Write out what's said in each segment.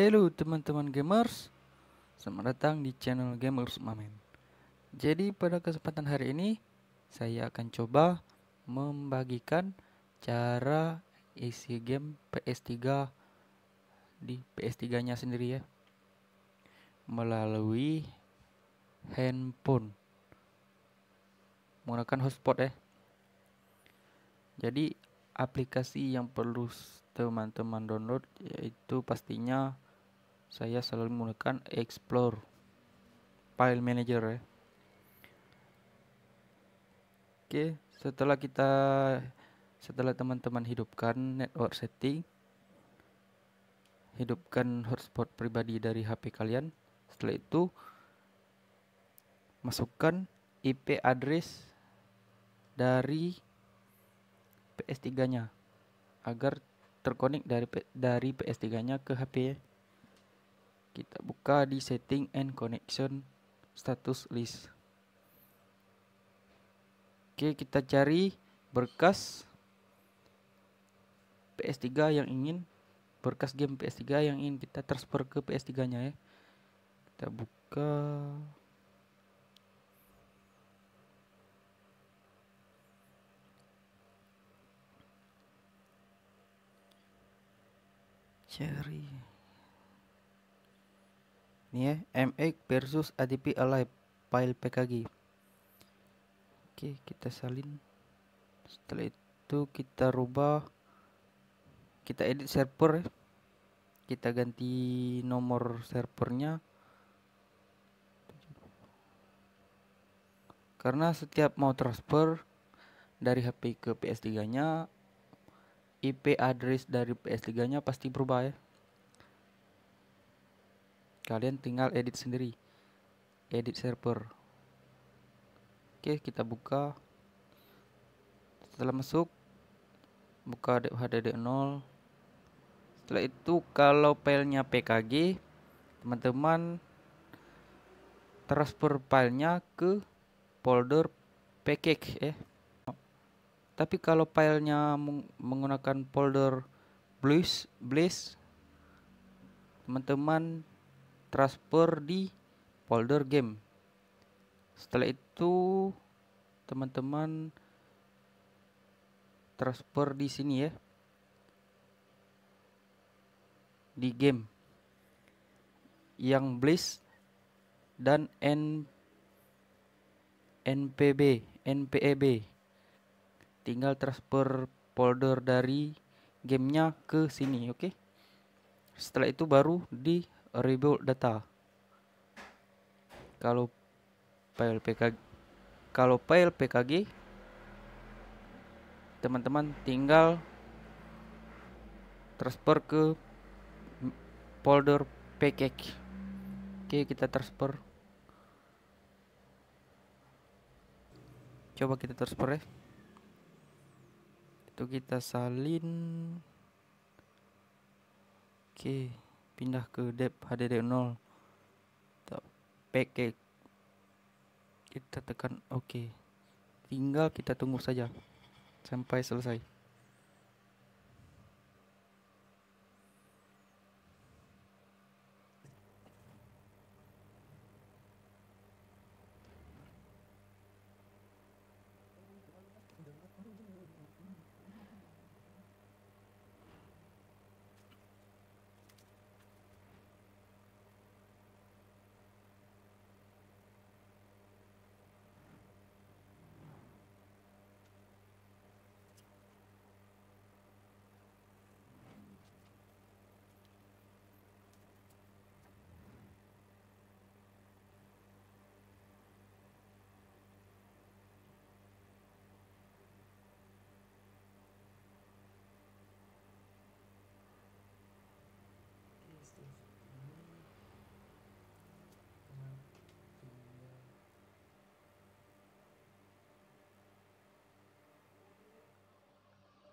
Halo teman-teman gamers, selamat datang di channel Gamers Mamen. Jadi pada kesempatan hari ini saya akan coba membagikan cara isi game PS3 di PS3-nya sendiri ya melalui handphone menggunakan hotspot ya. Jadi aplikasi yang perlu teman-teman download yaitu pastinya saya selalu menggunakan explore file manager ya oke setelah kita setelah teman-teman hidupkan network setting hidupkan hotspot pribadi dari HP kalian setelah itu masukkan IP address dari PS3 nya agar terkonek dari dari PS3 nya ke HP ya. Kita buka di setting and connection status list. Oke, kita cari berkas PS3 yang ingin berkas game PS3 yang ingin kita transfer ke PS3-nya ya. Kita buka cari Nih ya, MX versus ADP Alive file PKG. Oke, kita salin. Setelah itu kita rubah kita edit server ya. Kita ganti nomor servernya. Karena setiap mau transfer dari HP ke PS3-nya IP address dari PS3-nya pasti berubah ya kalian tinggal edit sendiri edit server oke kita buka setelah masuk buka hdd0 setelah itu kalau filenya pkg teman-teman transfer filenya ke folder PKG eh tapi kalau filenya menggunakan folder blaze teman-teman transfer di folder game setelah itu teman-teman transfer di sini ya di game yang Bliss dan N NPB NPEB tinggal transfer folder dari gamenya ke sini oke okay? setelah itu baru di Rebuild data. Kalau file PKG kalau file PKG teman-teman tinggal transfer ke folder PKG. Oke, kita transfer. Coba kita transfer ya. Itu kita salin. Oke. Okay pindah ke dep HDD0 tak pakai kita tekan oke OK. tinggal kita tunggu saja sampai selesai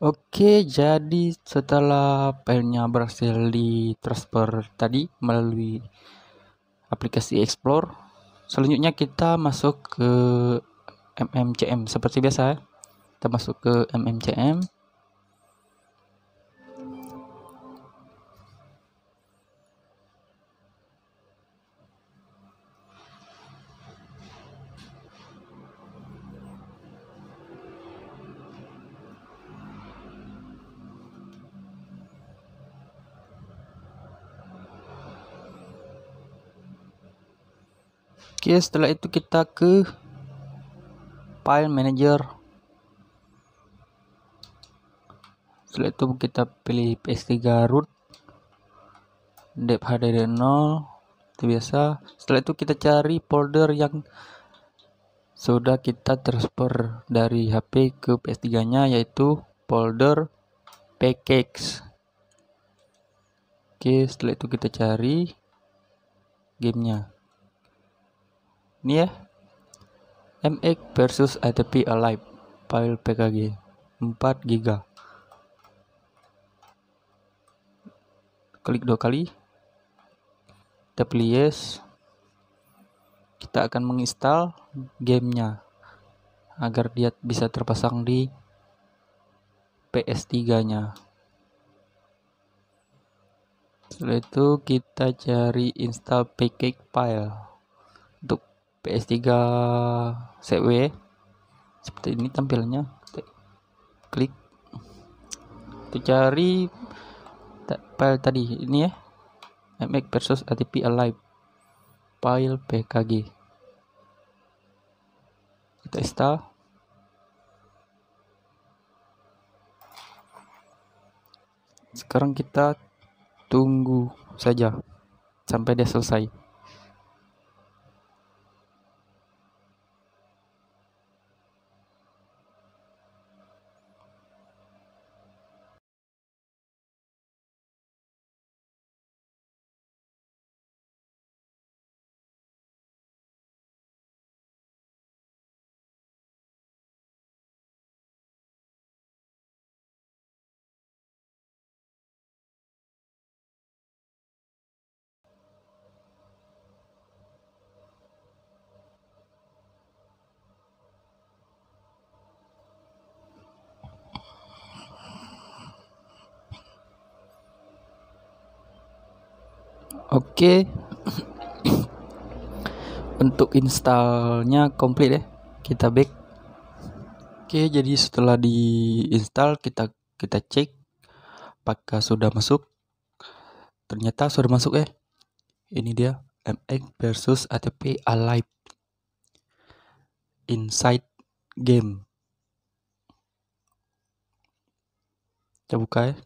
Oke, jadi setelah filenya berhasil ditransfer tadi melalui aplikasi Explore, selanjutnya kita masuk ke MMCM seperti biasa. Kita masuk ke MMCM. Oke, setelah itu kita ke file manager. Setelah itu kita pilih PS3 root dep HDD 0 itu biasa. Setelah itu kita cari folder yang sudah kita transfer dari HP ke PS3-nya yaitu folder package. Oke, setelah itu kita cari gamenya ini ya MX versus ATP Alive file PKG 4 GB klik dua kali kita yes kita akan menginstal gamenya agar dia bisa terpasang di PS3 nya setelah itu kita cari install package file PS3 CW seperti ini tampilannya klik kita cari file tadi ini ya MX versus ATP Alive file PKG kita install sekarang kita tunggu saja sampai dia selesai Oke. Untuk installnya komplit ya. Kita back. Oke, jadi setelah diinstal kita kita cek apakah sudah masuk. Ternyata sudah masuk ya. Ini dia MX versus ATP Alive Inside Game. Kita buka ya.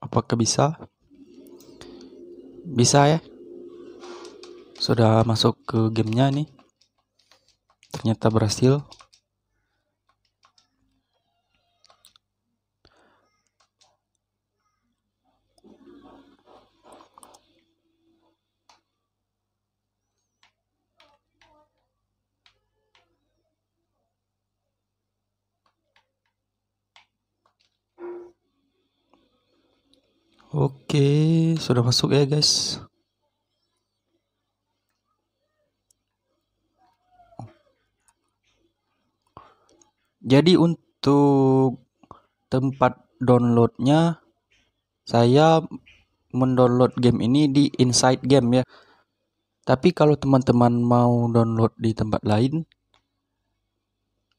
Apakah bisa? Bisa ya. Sudah masuk ke gamenya nih. Ternyata berhasil. Oke, sudah masuk ya guys. Jadi untuk tempat downloadnya, saya mendownload game ini di Inside Game ya. Tapi kalau teman-teman mau download di tempat lain,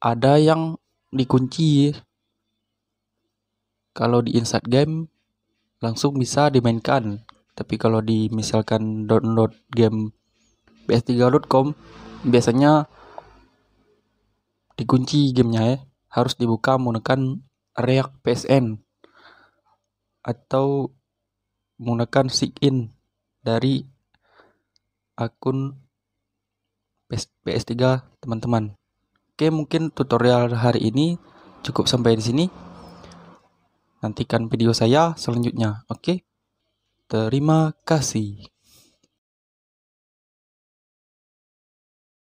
ada yang dikunci. Kalau di Inside Game langsung bisa dimainkan tapi kalau di misalkan download game ps 3com biasanya dikunci gamenya ya harus dibuka menggunakan reak psn atau menggunakan sign in dari akun PS3 teman-teman. Oke, mungkin tutorial hari ini cukup sampai di sini. Nantikan video saya selanjutnya, oke? Okay? Terima kasih.